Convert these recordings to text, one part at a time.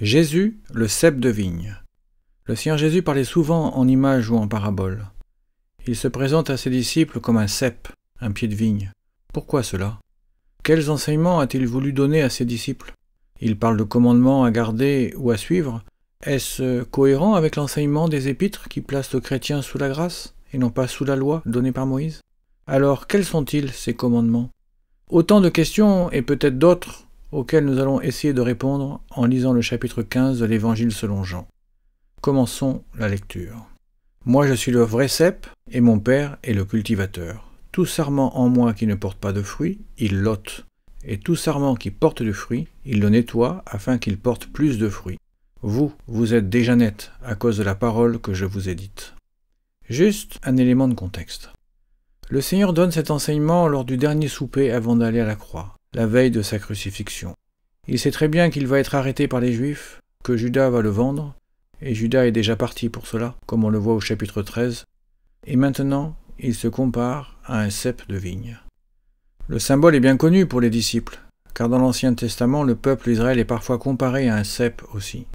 Jésus, le cep de vigne. Le Seigneur Jésus parlait souvent en images ou en paraboles. Il se présente à ses disciples comme un cep, un pied de vigne. Pourquoi cela Quels enseignements a-t-il voulu donner à ses disciples Il parle de commandements à garder ou à suivre. Est-ce cohérent avec l'enseignement des épîtres qui placent le chrétien sous la grâce et non pas sous la loi donnée par Moïse Alors quels sont-ils ces commandements Autant de questions et peut-être d'autres auquel nous allons essayer de répondre en lisant le chapitre 15 de l'Évangile selon Jean. Commençons la lecture. Moi je suis le vrai cep, et mon Père est le cultivateur. Tout sarment en moi qui ne porte pas de fruits, il l'ôte, et tout sarment qui porte du fruit, il le nettoie afin qu'il porte plus de fruits. Vous, vous êtes déjà net à cause de la parole que je vous ai dite. Juste un élément de contexte. Le Seigneur donne cet enseignement lors du dernier souper avant d'aller à la croix la veille de sa crucifixion. Il sait très bien qu'il va être arrêté par les Juifs, que Judas va le vendre, et Judas est déjà parti pour cela, comme on le voit au chapitre 13, et maintenant il se compare à un cep de vigne. Le symbole est bien connu pour les disciples, car dans l'Ancien Testament, le peuple d'Israël est parfois comparé à un cep aussi.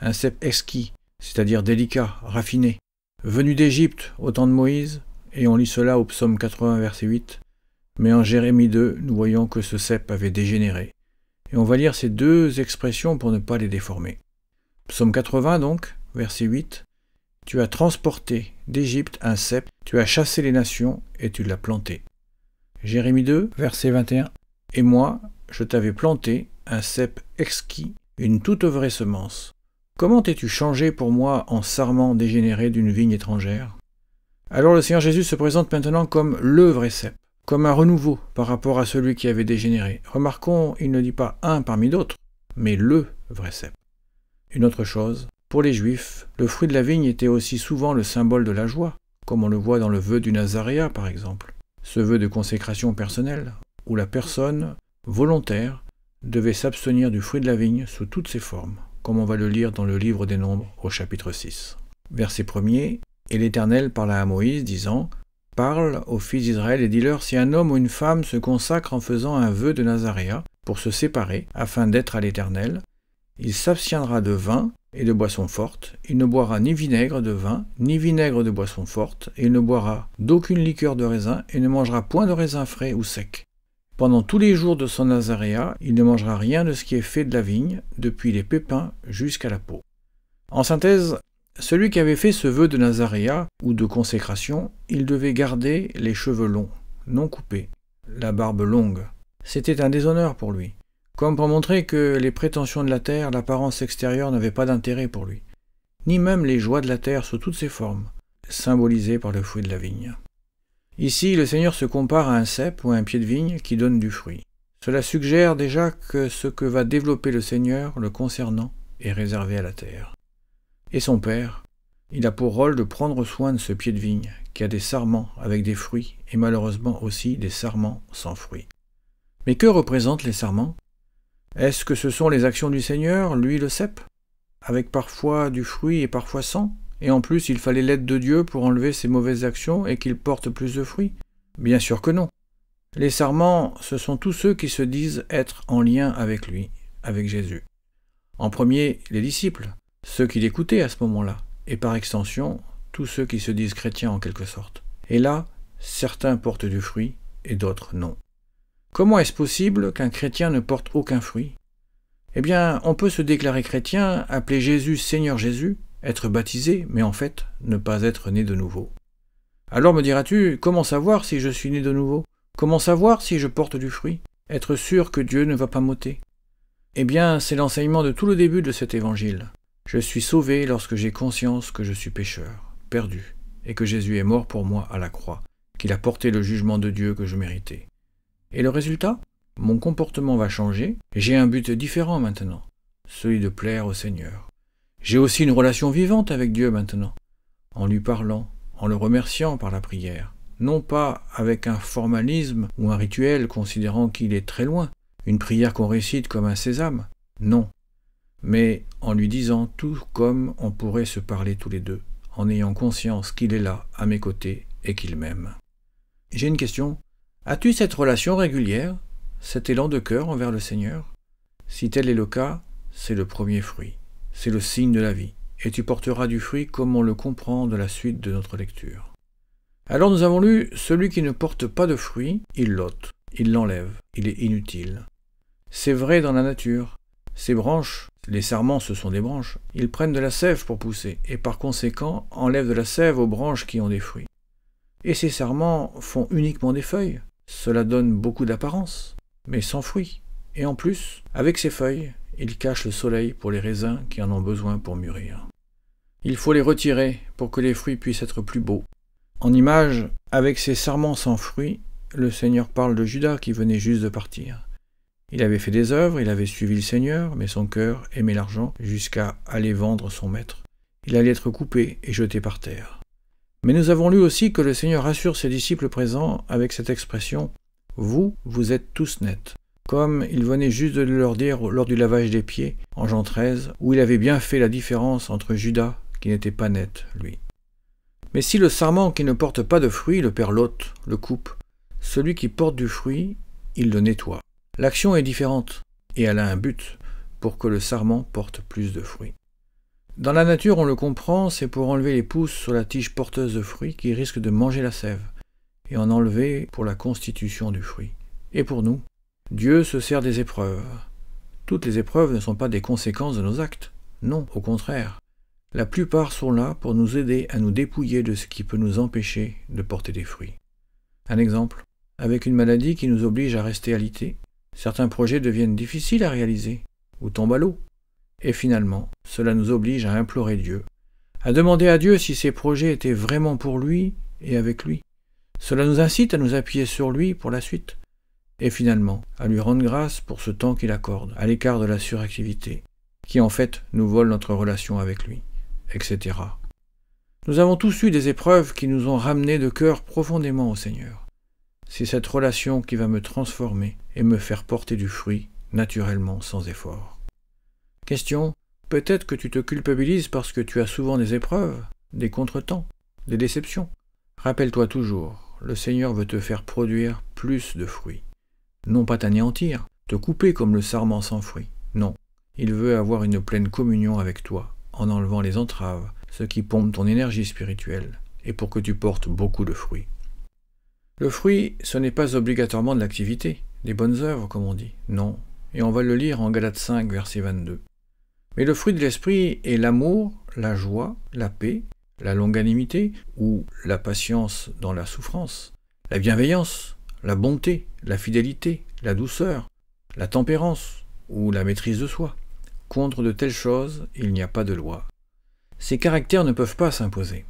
Un cep exquis, c'est-à-dire délicat, raffiné, venu d'Égypte au temps de Moïse, et on lit cela au psaume 80, verset 8, mais en Jérémie 2, nous voyons que ce cep avait dégénéré. Et on va lire ces deux expressions pour ne pas les déformer. Psaume 80 donc, verset 8. Tu as transporté d'Égypte un cep, tu as chassé les nations et tu l'as planté. Jérémie 2, verset 21. Et moi, je t'avais planté un cep exquis, une toute vraie semence. Comment t'es-tu changé pour moi en sarment dégénéré d'une vigne étrangère Alors le Seigneur Jésus se présente maintenant comme le vrai cep comme un renouveau par rapport à celui qui avait dégénéré. Remarquons, il ne dit pas un parmi d'autres, mais le vrai cèpe. Une autre chose, pour les Juifs, le fruit de la vigne était aussi souvent le symbole de la joie, comme on le voit dans le vœu du Nazaréa par exemple, ce vœu de consécration personnelle, où la personne, volontaire, devait s'abstenir du fruit de la vigne sous toutes ses formes, comme on va le lire dans le livre des Nombres au chapitre 6. Verset 1er Et l'Éternel parla à Moïse, disant parle aux fils d'Israël et dis leur Si un homme ou une femme se consacre en faisant un vœu de Nazaréa, pour se séparer, afin d'être à l'Éternel, il s'abstiendra de vin et de boisson forte, il ne boira ni vinaigre de vin, ni vinaigre de boisson forte, et il ne boira d'aucune liqueur de raisin, et ne mangera point de raisin frais ou sec. Pendant tous les jours de son Nazaréa, il ne mangera rien de ce qui est fait de la vigne, depuis les pépins jusqu'à la peau. En synthèse, celui qui avait fait ce vœu de Nazaréa ou de consécration, il devait garder les cheveux longs, non coupés, la barbe longue. C'était un déshonneur pour lui, comme pour montrer que les prétentions de la terre, l'apparence extérieure n'avaient pas d'intérêt pour lui, ni même les joies de la terre sous toutes ses formes, symbolisées par le fruit de la vigne. Ici, le Seigneur se compare à un cep ou à un pied de vigne qui donne du fruit. Cela suggère déjà que ce que va développer le Seigneur le concernant est réservé à la terre. Et son père Il a pour rôle de prendre soin de ce pied de vigne, qui a des sarments avec des fruits, et malheureusement aussi des sarments sans fruits. Mais que représentent les sarments Est-ce que ce sont les actions du Seigneur, lui le cep Avec parfois du fruit et parfois sans Et en plus il fallait l'aide de Dieu pour enlever ses mauvaises actions et qu'il porte plus de fruits Bien sûr que non. Les sarments, ce sont tous ceux qui se disent être en lien avec lui, avec Jésus. En premier, les disciples, ceux qui l'écoutaient à ce moment-là, et par extension, tous ceux qui se disent chrétiens en quelque sorte. Et là, certains portent du fruit et d'autres non. Comment est-ce possible qu'un chrétien ne porte aucun fruit Eh bien, on peut se déclarer chrétien, appeler Jésus Seigneur Jésus, être baptisé, mais en fait ne pas être né de nouveau. Alors me diras-tu, comment savoir si je suis né de nouveau Comment savoir si je porte du fruit Être sûr que Dieu ne va pas m'ôter Eh bien, c'est l'enseignement de tout le début de cet évangile. Je suis sauvé lorsque j'ai conscience que je suis pécheur, perdu, et que Jésus est mort pour moi à la croix, qu'il a porté le jugement de Dieu que je méritais. Et le résultat Mon comportement va changer, j'ai un but différent maintenant, celui de plaire au Seigneur. J'ai aussi une relation vivante avec Dieu maintenant, en lui parlant, en le remerciant par la prière, non pas avec un formalisme ou un rituel considérant qu'il est très loin, une prière qu'on récite comme un sésame, non, mais en lui disant tout comme on pourrait se parler tous les deux, en ayant conscience qu'il est là, à mes côtés, et qu'il m'aime. J'ai une question. As-tu cette relation régulière, cet élan de cœur envers le Seigneur Si tel est le cas, c'est le premier fruit, c'est le signe de la vie, et tu porteras du fruit comme on le comprend de la suite de notre lecture. Alors nous avons lu Celui qui ne porte pas de fruit, il l'ôte, il l'enlève, il est inutile. C'est vrai dans la nature. Ses branches les serments, ce sont des branches. Ils prennent de la sève pour pousser, et par conséquent enlèvent de la sève aux branches qui ont des fruits. Et ces serments font uniquement des feuilles. Cela donne beaucoup d'apparence, mais sans fruits. Et en plus, avec ces feuilles, ils cachent le soleil pour les raisins qui en ont besoin pour mûrir. Il faut les retirer pour que les fruits puissent être plus beaux. En image, avec ces serments sans fruits, le Seigneur parle de Judas qui venait juste de partir. Il avait fait des œuvres, il avait suivi le Seigneur, mais son cœur aimait l'argent jusqu'à aller vendre son maître. Il allait être coupé et jeté par terre. Mais nous avons lu aussi que le Seigneur rassure ses disciples présents avec cette expression Vous, vous êtes tous nets, comme il venait juste de leur dire lors du lavage des pieds, en Jean 13, où il avait bien fait la différence entre Judas, qui n'était pas net, lui. Mais si le sarment qui ne porte pas de fruit le père l'hôte, le coupe, celui qui porte du fruit, il le nettoie, L'action est différente, et elle a un but, pour que le sarment porte plus de fruits. Dans la nature, on le comprend, c'est pour enlever les pousses sur la tige porteuse de fruits qui risquent de manger la sève, et en enlever pour la constitution du fruit. Et pour nous, Dieu se sert des épreuves. Toutes les épreuves ne sont pas des conséquences de nos actes, non, au contraire. La plupart sont là pour nous aider à nous dépouiller de ce qui peut nous empêcher de porter des fruits. Un exemple, avec une maladie qui nous oblige à rester alité, certains projets deviennent difficiles à réaliser ou tombent à l'eau. Et finalement, cela nous oblige à implorer Dieu, à demander à Dieu si ces projets étaient vraiment pour lui et avec lui. Cela nous incite à nous appuyer sur lui pour la suite, et finalement à lui rendre grâce pour ce temps qu'il accorde à l'écart de la suractivité, qui en fait nous vole notre relation avec lui, etc. Nous avons tous eu des épreuves qui nous ont ramenés de cœur profondément au Seigneur. C'est cette relation qui va me transformer et me faire porter du fruit, naturellement, sans effort. Question. Peut-être que tu te culpabilises parce que tu as souvent des épreuves, des contretemps, des déceptions. Rappelle-toi toujours, le Seigneur veut te faire produire plus de fruits. Non pas t'anéantir, te couper comme le sarment sans fruit. Non, il veut avoir une pleine communion avec toi, en enlevant les entraves, ce qui pompe ton énergie spirituelle, et pour que tu portes beaucoup de fruits. Le fruit, ce n'est pas obligatoirement de l'activité, des bonnes œuvres, comme on dit. Non. Et on va le lire en Galates 5, verset 22. Mais le fruit de l'esprit est l'amour, la joie, la paix, la longanimité ou la patience dans la souffrance, la bienveillance, la bonté, la fidélité, la douceur, la tempérance ou la maîtrise de soi. Contre de telles choses, il n'y a pas de loi. Ces caractères ne peuvent pas s'imposer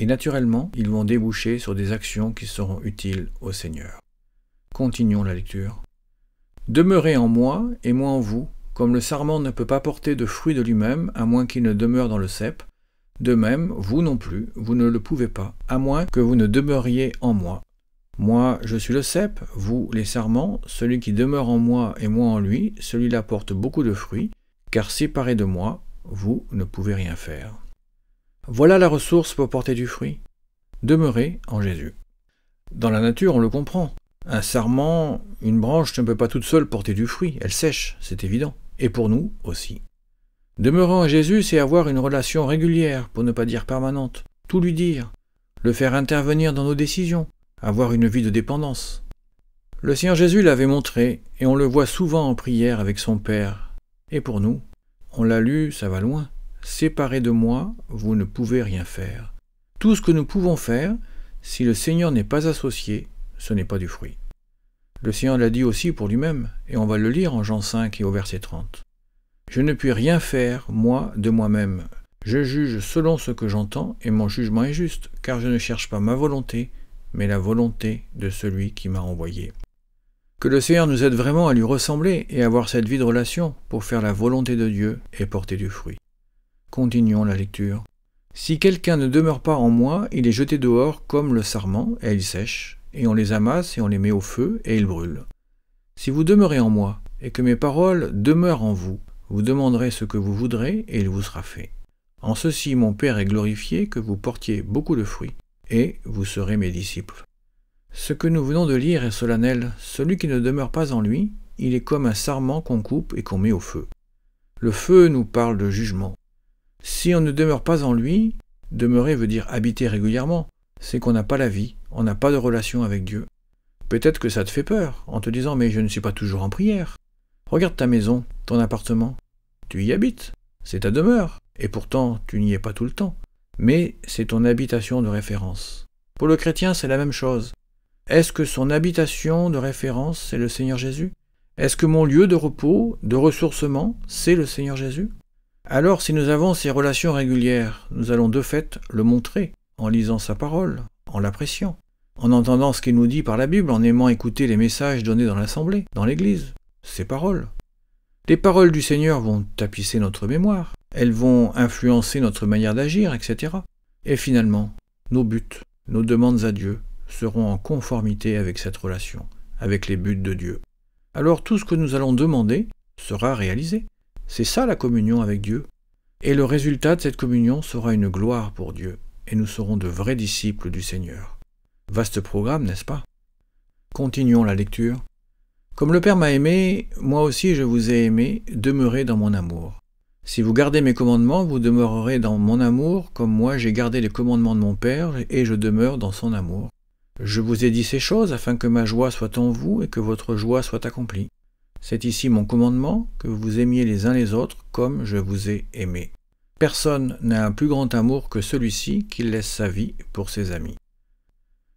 et naturellement ils vont déboucher sur des actions qui seront utiles au Seigneur. Continuons la lecture. Demeurez en moi et moi en vous, comme le sarment ne peut pas porter de fruit de lui-même à moins qu'il ne demeure dans le cep, de même vous non plus, vous ne le pouvez pas, à moins que vous ne demeuriez en moi. Moi je suis le cep, vous les sarments, celui qui demeure en moi et moi en lui, celui-là porte beaucoup de fruits, car séparé de moi, vous ne pouvez rien faire. Voilà la ressource pour porter du fruit. Demeurer en Jésus. Dans la nature, on le comprend. Un sarment, une branche ne peut pas toute seule porter du fruit, elle sèche, c'est évident. Et pour nous aussi. Demeurer en Jésus, c'est avoir une relation régulière, pour ne pas dire permanente, tout lui dire, le faire intervenir dans nos décisions, avoir une vie de dépendance. Le Seigneur Jésus l'avait montré, et on le voit souvent en prière avec son Père. Et pour nous, on l'a lu, ça va loin. Séparé de moi, vous ne pouvez rien faire. Tout ce que nous pouvons faire, si le Seigneur n'est pas associé, ce n'est pas du fruit. Le Seigneur l'a dit aussi pour lui-même, et on va le lire en Jean 5 et au verset 30. Je ne puis rien faire, moi, de moi-même. Je juge selon ce que j'entends, et mon jugement est juste, car je ne cherche pas ma volonté, mais la volonté de celui qui m'a envoyé. Que le Seigneur nous aide vraiment à lui ressembler et à avoir cette vie de relation pour faire la volonté de Dieu et porter du fruit. Continuons la lecture. Si quelqu'un ne demeure pas en moi, il est jeté dehors comme le sarment, et il sèche, et on les amasse et on les met au feu, et ils brûlent. Si vous demeurez en moi, et que mes paroles demeurent en vous, vous demanderez ce que vous voudrez, et il vous sera fait. En ceci mon Père est glorifié, que vous portiez beaucoup de fruits, et vous serez mes disciples. Ce que nous venons de lire est solennel, celui qui ne demeure pas en lui, il est comme un sarment qu'on coupe et qu'on met au feu. Le feu nous parle de jugement. Si on ne demeure pas en lui, demeurer veut dire habiter régulièrement, c'est qu'on n'a pas la vie, on n'a pas de relation avec Dieu. Peut-être que ça te fait peur en te disant mais je ne suis pas toujours en prière. Regarde ta maison, ton appartement. Tu y habites, c'est ta demeure, et pourtant tu n'y es pas tout le temps. Mais c'est ton habitation de référence. Pour le chrétien, c'est la même chose. Est-ce que son habitation de référence, c'est le Seigneur Jésus Est-ce que mon lieu de repos, de ressourcement, c'est le Seigneur Jésus alors si nous avons ces relations régulières, nous allons de fait le montrer en lisant sa parole, en l'appréciant, en entendant ce qu'il nous dit par la Bible, en aimant écouter les messages donnés dans l'Assemblée, dans l'Église, ses paroles. Les paroles du Seigneur vont tapisser notre mémoire, elles vont influencer notre manière d'agir, etc. Et finalement, nos buts, nos demandes à Dieu seront en conformité avec cette relation, avec les buts de Dieu. Alors tout ce que nous allons demander sera réalisé. C'est ça la communion avec Dieu. Et le résultat de cette communion sera une gloire pour Dieu, et nous serons de vrais disciples du Seigneur. Vaste programme, n'est-ce pas Continuons la lecture. Comme le Père m'a aimé, moi aussi je vous ai aimé, demeurez dans mon amour. Si vous gardez mes commandements, vous demeurerez dans mon amour, comme moi j'ai gardé les commandements de mon Père, et je demeure dans son amour. Je vous ai dit ces choses afin que ma joie soit en vous et que votre joie soit accomplie. C'est ici mon commandement, que vous aimiez les uns les autres comme je vous ai aimé. Personne n'a un plus grand amour que celui-ci qui laisse sa vie pour ses amis.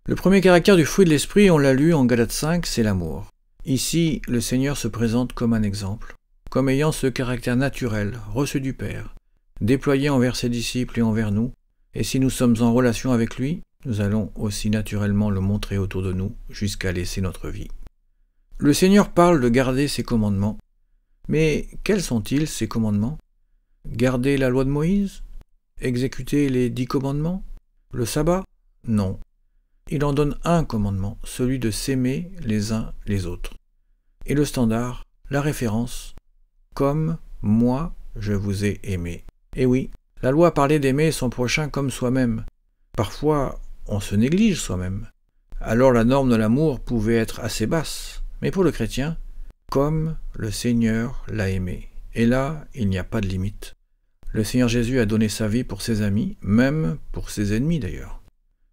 Le premier caractère du fruit de l'esprit, on l'a lu en Galate 5, c'est l'amour. Ici, le Seigneur se présente comme un exemple, comme ayant ce caractère naturel, reçu du Père, déployé envers ses disciples et envers nous, et si nous sommes en relation avec lui, nous allons aussi naturellement le montrer autour de nous jusqu'à laisser notre vie. Le Seigneur parle de garder ses commandements. Mais quels sont-ils, ces commandements Garder la loi de Moïse Exécuter les dix commandements Le sabbat Non. Il en donne un commandement, celui de s'aimer les uns les autres. Et le standard, la référence, comme moi je vous ai aimé. Et eh oui, la loi parlait d'aimer son prochain comme soi-même. Parfois, on se néglige soi-même. Alors la norme de l'amour pouvait être assez basse. Mais pour le chrétien, comme le Seigneur l'a aimé. Et là, il n'y a pas de limite. Le Seigneur Jésus a donné sa vie pour ses amis, même pour ses ennemis d'ailleurs.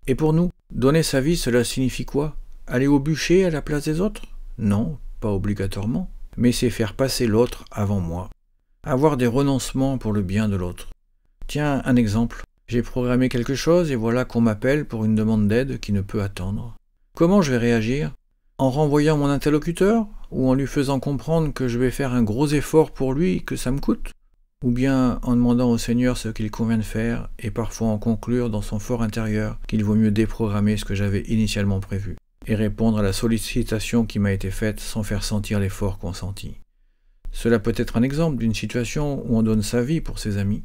Et pour nous, donner sa vie, cela signifie quoi Aller au bûcher à la place des autres Non, pas obligatoirement, mais c'est faire passer l'autre avant moi. Avoir des renoncements pour le bien de l'autre. Tiens, un exemple. J'ai programmé quelque chose et voilà qu'on m'appelle pour une demande d'aide qui ne peut attendre. Comment je vais réagir en renvoyant mon interlocuteur Ou en lui faisant comprendre que je vais faire un gros effort pour lui, que ça me coûte Ou bien en demandant au Seigneur ce qu'il convient de faire et parfois en conclure dans son fort intérieur qu'il vaut mieux déprogrammer ce que j'avais initialement prévu et répondre à la sollicitation qui m'a été faite sans faire sentir l'effort consenti. Cela peut être un exemple d'une situation où on donne sa vie pour ses amis.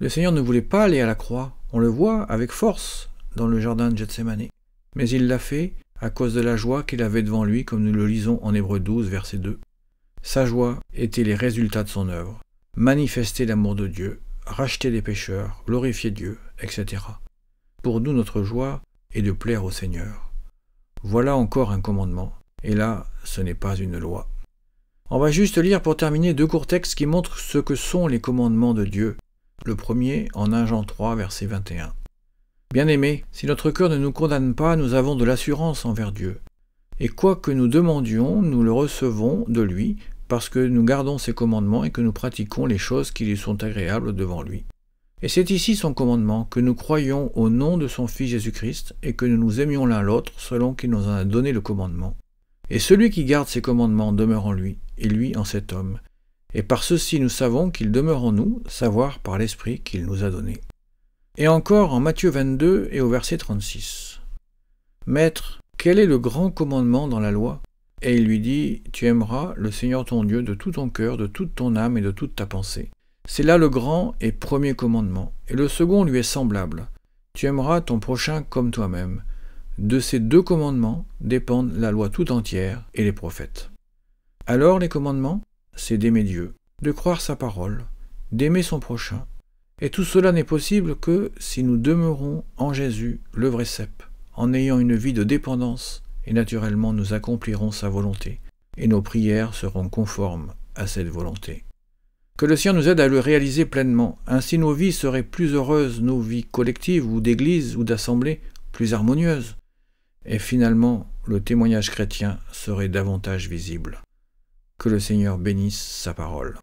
Le Seigneur ne voulait pas aller à la croix, on le voit avec force dans le jardin de Gethsemane. Mais il l'a fait à cause de la joie qu'il avait devant lui, comme nous le lisons en Hébreu 12, verset 2. Sa joie était les résultats de son œuvre, manifester l'amour de Dieu, racheter les pécheurs, glorifier Dieu, etc. Pour nous, notre joie est de plaire au Seigneur. Voilà encore un commandement, et là, ce n'est pas une loi. On va juste lire pour terminer deux courts textes qui montrent ce que sont les commandements de Dieu. Le premier en 1 Jean 3, verset 21. Bien-aimés, si notre cœur ne nous condamne pas, nous avons de l'assurance envers Dieu. Et quoi que nous demandions, nous le recevons de lui, parce que nous gardons ses commandements et que nous pratiquons les choses qui lui sont agréables devant lui. Et c'est ici son commandement, que nous croyons au nom de son Fils Jésus-Christ, et que nous nous aimions l'un l'autre selon qu'il nous en a donné le commandement. Et celui qui garde ses commandements demeure en lui, et lui en cet homme. Et par ceci nous savons qu'il demeure en nous, savoir par l'Esprit qu'il nous a donné. Et encore en Matthieu 22 et au verset 36. Maître, quel est le grand commandement dans la loi Et il lui dit, Tu aimeras le Seigneur ton Dieu de tout ton cœur, de toute ton âme et de toute ta pensée. C'est là le grand et premier commandement, et le second lui est semblable. Tu aimeras ton prochain comme toi-même. De ces deux commandements dépendent la loi tout entière et les prophètes. Alors les commandements, c'est d'aimer Dieu, de croire sa parole, d'aimer son prochain, et tout cela n'est possible que si nous demeurons en Jésus, le vrai cep, en ayant une vie de dépendance, et naturellement nous accomplirons sa volonté, et nos prières seront conformes à cette volonté. Que le Seigneur nous aide à le réaliser pleinement, ainsi nos vies seraient plus heureuses, nos vies collectives ou d'église ou d'assemblée plus harmonieuses, et finalement le témoignage chrétien serait davantage visible. Que le Seigneur bénisse sa parole.